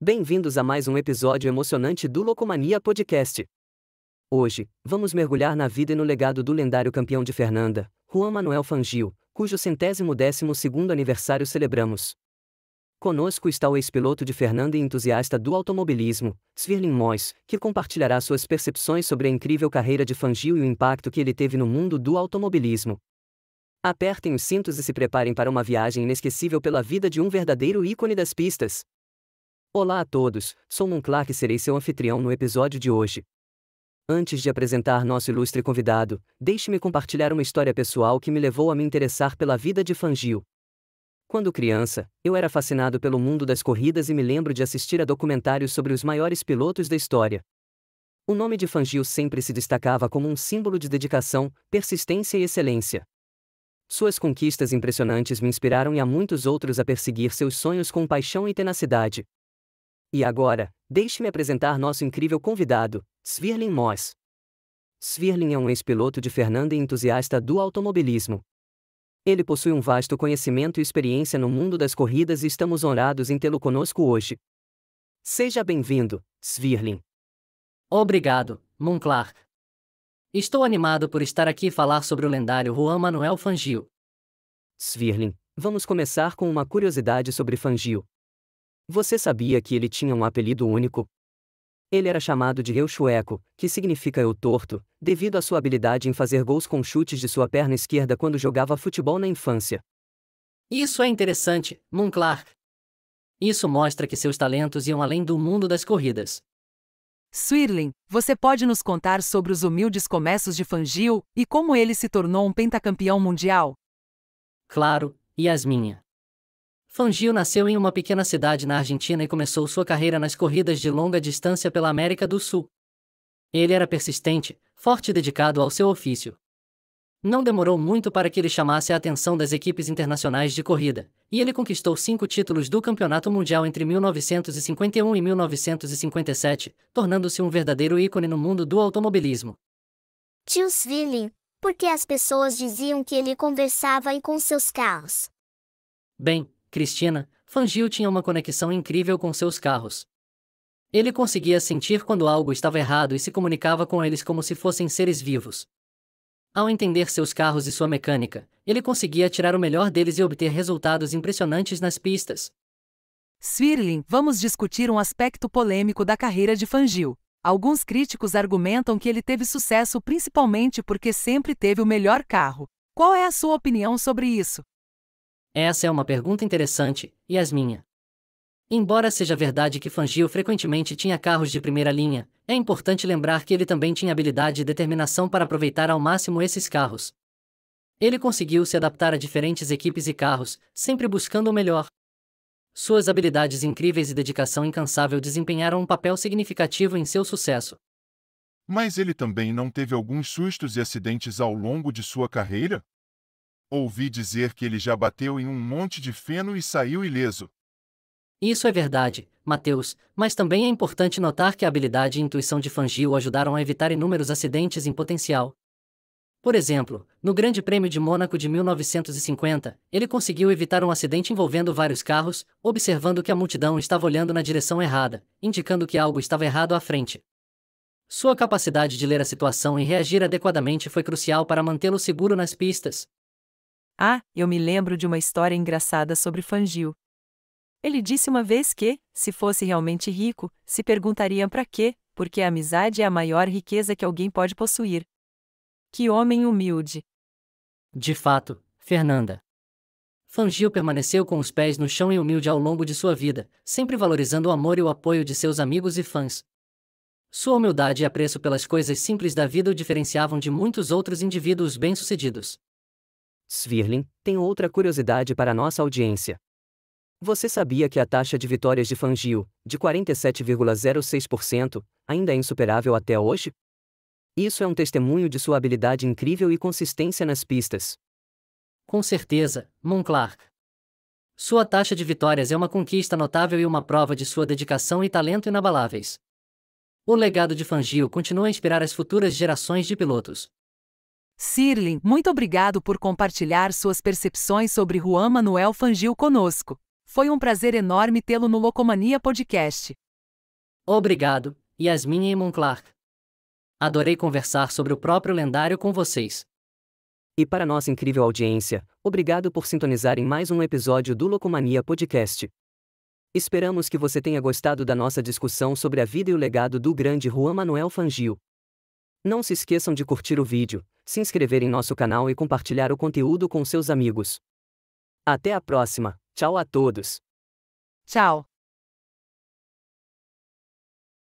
Bem-vindos a mais um episódio emocionante do Locomania Podcast. Hoje, vamos mergulhar na vida e no legado do lendário campeão de Fernanda, Juan Manuel Fangio, cujo centésimo décimo segundo aniversário celebramos. Conosco está o ex-piloto de Fernanda e entusiasta do automobilismo, Svirlin Mois, que compartilhará suas percepções sobre a incrível carreira de Fangio e o impacto que ele teve no mundo do automobilismo. Apertem os cintos e se preparem para uma viagem inesquecível pela vida de um verdadeiro ícone das pistas. Olá a todos, sou Mon e serei seu anfitrião no episódio de hoje. Antes de apresentar nosso ilustre convidado, deixe-me compartilhar uma história pessoal que me levou a me interessar pela vida de Fangio. Quando criança, eu era fascinado pelo mundo das corridas e me lembro de assistir a documentários sobre os maiores pilotos da história. O nome de Fangio sempre se destacava como um símbolo de dedicação, persistência e excelência. Suas conquistas impressionantes me inspiraram e a muitos outros a perseguir seus sonhos com paixão e tenacidade. E agora, deixe-me apresentar nosso incrível convidado, Svirlin Moss. Svirlin é um ex-piloto de Fernanda e entusiasta do automobilismo. Ele possui um vasto conhecimento e experiência no mundo das corridas e estamos honrados em tê-lo conosco hoje. Seja bem-vindo, Svirlin. Obrigado, Monclar. Estou animado por estar aqui e falar sobre o lendário Juan Manuel Fangio. Svirlin, vamos começar com uma curiosidade sobre Fangio. Você sabia que ele tinha um apelido único? Ele era chamado de Eu Chueco, que significa Eu Torto, devido à sua habilidade em fazer gols com chutes de sua perna esquerda quando jogava futebol na infância. Isso é interessante, Monclar. Isso mostra que seus talentos iam além do mundo das corridas. Swirling, você pode nos contar sobre os humildes começos de Fangio e como ele se tornou um pentacampeão mundial? Claro, Yasminha. Fangio nasceu em uma pequena cidade na Argentina e começou sua carreira nas corridas de longa distância pela América do Sul. Ele era persistente, forte e dedicado ao seu ofício. Não demorou muito para que ele chamasse a atenção das equipes internacionais de corrida, e ele conquistou cinco títulos do Campeonato Mundial entre 1951 e 1957, tornando-se um verdadeiro ícone no mundo do automobilismo. Tio Swilling, por que as pessoas diziam que ele conversava e com seus carros? Bem, Cristina, Fangio tinha uma conexão incrível com seus carros. Ele conseguia sentir quando algo estava errado e se comunicava com eles como se fossem seres vivos. Ao entender seus carros e sua mecânica, ele conseguia tirar o melhor deles e obter resultados impressionantes nas pistas. Swirling, vamos discutir um aspecto polêmico da carreira de Fangio. Alguns críticos argumentam que ele teve sucesso principalmente porque sempre teve o melhor carro. Qual é a sua opinião sobre isso? Essa é uma pergunta interessante, e as minha. Embora seja verdade que Fangio frequentemente tinha carros de primeira linha, é importante lembrar que ele também tinha habilidade e determinação para aproveitar ao máximo esses carros. Ele conseguiu se adaptar a diferentes equipes e carros, sempre buscando o melhor. Suas habilidades incríveis e dedicação incansável desempenharam um papel significativo em seu sucesso. Mas ele também não teve alguns sustos e acidentes ao longo de sua carreira? Ouvi dizer que ele já bateu em um monte de feno e saiu ileso. Isso é verdade, Mateus, mas também é importante notar que a habilidade e intuição de Fangio ajudaram a evitar inúmeros acidentes em potencial. Por exemplo, no Grande Prêmio de Mônaco de 1950, ele conseguiu evitar um acidente envolvendo vários carros, observando que a multidão estava olhando na direção errada, indicando que algo estava errado à frente. Sua capacidade de ler a situação e reagir adequadamente foi crucial para mantê-lo seguro nas pistas. Ah, eu me lembro de uma história engraçada sobre Fangio. Ele disse uma vez que, se fosse realmente rico, se perguntariam para quê, porque a amizade é a maior riqueza que alguém pode possuir. Que homem humilde! De fato, Fernanda. Fangio permaneceu com os pés no chão e humilde ao longo de sua vida, sempre valorizando o amor e o apoio de seus amigos e fãs. Sua humildade e apreço pelas coisas simples da vida o diferenciavam de muitos outros indivíduos bem-sucedidos. Svirling, tem outra curiosidade para nossa audiência. Você sabia que a taxa de vitórias de Fangio, de 47,06%, ainda é insuperável até hoje? Isso é um testemunho de sua habilidade incrível e consistência nas pistas. Com certeza, Monclark. Sua taxa de vitórias é uma conquista notável e uma prova de sua dedicação e talento inabaláveis. O legado de Fangio continua a inspirar as futuras gerações de pilotos. Sirlin, muito obrigado por compartilhar suas percepções sobre Juan Manuel Fangio conosco. Foi um prazer enorme tê-lo no Locomania Podcast. Obrigado, Yasmin e Monclark. Adorei conversar sobre o próprio lendário com vocês. E para nossa incrível audiência, obrigado por sintonizar em mais um episódio do Locomania Podcast. Esperamos que você tenha gostado da nossa discussão sobre a vida e o legado do grande Juan Manuel Fangio. Não se esqueçam de curtir o vídeo, se inscrever em nosso canal e compartilhar o conteúdo com seus amigos. Até a próxima, tchau a todos! Tchau!